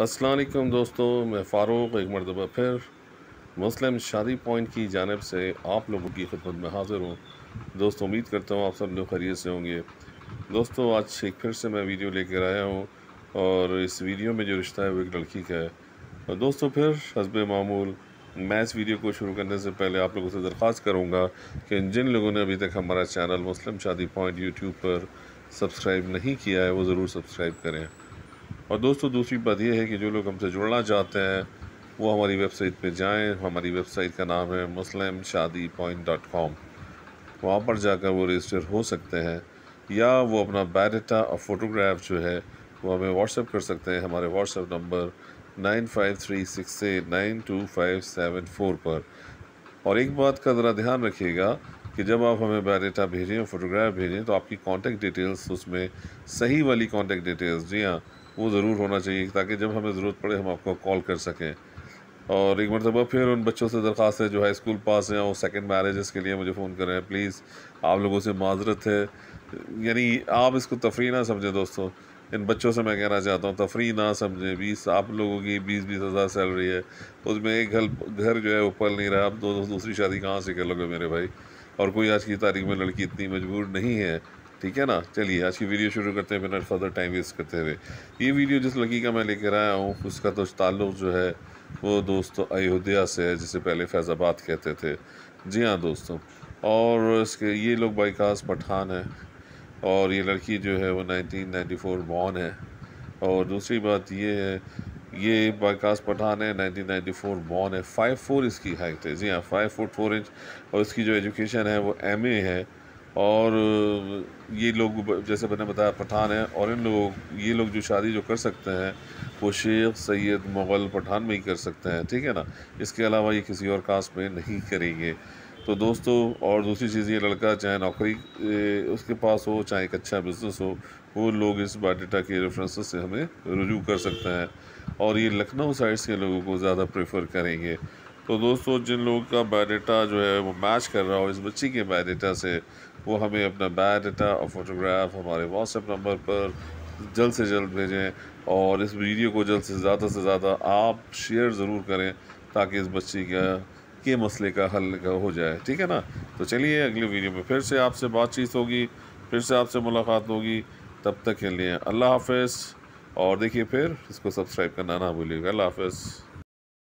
असलम दोस्तों मैं फ़ारूक एक मरतबा फिर मुस्लिम शादी पॉइंट की जानब से आप लोगों की खिदमत में हाज़िर हूँ दोस्तों उम्मीद करता हूँ आप सब लोग खरीत से होंगे दोस्तों आज एक फिर से मैं वीडियो लेकर आया हूँ और इस वीडियो में जो रिश्ता है वो एक लड़की का है और दोस्तों फिर हसब मामूल मैं इस वीडियो को शुरू करने से पहले आप लोगों से दरख्वास्त करूँगा कि जिन लोगों ने अभी तक हमारा चैनल मुस्लिम शादी पॉइंट यूट्यूब पर सब्सक्राइब नहीं किया है वो ज़रूर सब्सक्राइब करें और दोस्तों दूसरी बात यह है कि जो लोग हमसे जुड़ना चाहते हैं वो हमारी वेबसाइट पे जाएं हमारी वेबसाइट का नाम है मुस्लिम शादी पॉइंट डॉट कॉम वहाँ पर जाकर वो रजिस्टर हो सकते हैं या वो अपना बायोडाटा और फ़ोटोग्राफ जो है वो हमें व्हाट्सअप कर सकते हैं हमारे WhatsApp number nine five three six eight nine two five seven four पर और एक बात का ज़रा ध्यान रखिएगा कि जब आप हमें बायोडाटा भेजें फ़ोटोग्राफ भेजें तो आपकी कॉन्टैक्ट डिटेल्स उसमें सही वाली कॉन्टैक्ट डिटेल्स जी हाँ वो ज़रूर होना चाहिए ताकि जब हमें ज़रूरत पड़े हम आपको कॉल कर सकें और एक मरतबा फिर उन बच्चों से दरख्वास्त है जो हाई स्कूल पास हैं और सेकेंड मैरिज़ के लिए मुझे फ़ोन करें प्लीज़ आप लोगों से माजरत है यानी आप इसको तफरी ना समझें दोस्तों इन बच्चों से मैं कहना चाहता हूँ तफरी ना समझें बीस आप लोगों की बीस बीस हज़ार सैलरी है उसमें एक घर घर जो है वो पल नहीं रहा आप दो, दो दूसरी शादी कहाँ से कर लोगे मेरे भाई और कोई आज की तारीख में लड़की इतनी मजबूर नहीं है ठीक है ना चलिए आज की वीडियो शुरू करते हैं बिना फर्दर टाइम वेस्ट करते हुए ये वीडियो जिस लड़की का मैं लेकर आया हूँ उसका तो ताल्लुक जो है वो दोस्तों अयोध्या से है जिसे पहले फैज़ाबाद कहते थे जी हाँ दोस्तों और इसके ये लोग बाईकास पठान है और ये लड़की जो है वो 1994 बॉर्न है और दूसरी बात ये है ये बाईकास पठान है 1994 बॉर्न है फाइव फोर इसकी हाइट है जी हाँ फाइव फोर फोर इंच और इसकी जो एजुकेशन है वो एम है और ये लोग जैसे मैंने बताया पठान हैं और इन लोग ये लोग जो शादी जो कर सकते हैं वो शेख सैद मुग़ल पठान में ही कर सकते हैं ठीक है ना इसके अलावा ये किसी और कास्ट में नहीं करेंगे तो दोस्तों और दूसरी चीज़ ये लड़का चाहे नौकरी उसके पास हो चाहे एक अच्छा बिज़नेस हो वो लोग इस बायोडाटा के रेफरेंस से हमें रजू कर सकते हैं और ये लखनऊ साइड्स के लोगों को ज़्यादा प्रेफर करेंगे तो दोस्तों जिन लोगों का बायोडाटा जो है वो मैच कर रहा हो इस बच्ची के बायोडाटा से वो हमें अपना बायोडाटा और फोटोग्राफ हमारे व्हाट्सएप नंबर पर जल्द से जल्द भेजें और इस वीडियो को जल्द से ज़्यादा से ज़्यादा आप शेयर ज़रूर करें ताकि इस बच्ची का के मसले का हल का हो जाए ठीक है ना तो चलिए अगले वीडियो में फिर से आपसे बातचीत होगी फिर से आपसे मुलाकात होगी तब तक के लिए अल्लाह हाफ और देखिए फिर इसको सब्सक्राइब करना ना भूलिएगा अल्लाह हाफ